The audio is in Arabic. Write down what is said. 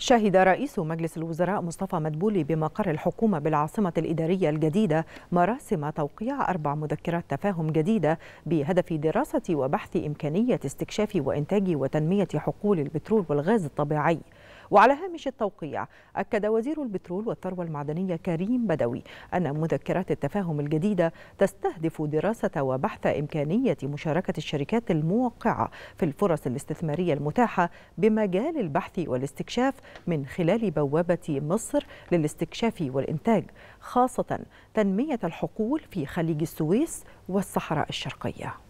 شهد رئيس مجلس الوزراء مصطفى مدبولي بمقر الحكومة بالعاصمة الإدارية الجديدة مراسم توقيع أربع مذكرات تفاهم جديدة بهدف دراسة وبحث إمكانية استكشاف وإنتاج وتنمية حقول البترول والغاز الطبيعي وعلى هامش التوقيع أكد وزير البترول والثروة المعدنية كريم بدوي أن مذكرات التفاهم الجديدة تستهدف دراسة وبحث إمكانية مشاركة الشركات الموقعة في الفرص الاستثمارية المتاحة بمجال البحث والاستكشاف من خلال بوابة مصر للاستكشاف والإنتاج خاصة تنمية الحقول في خليج السويس والصحراء الشرقية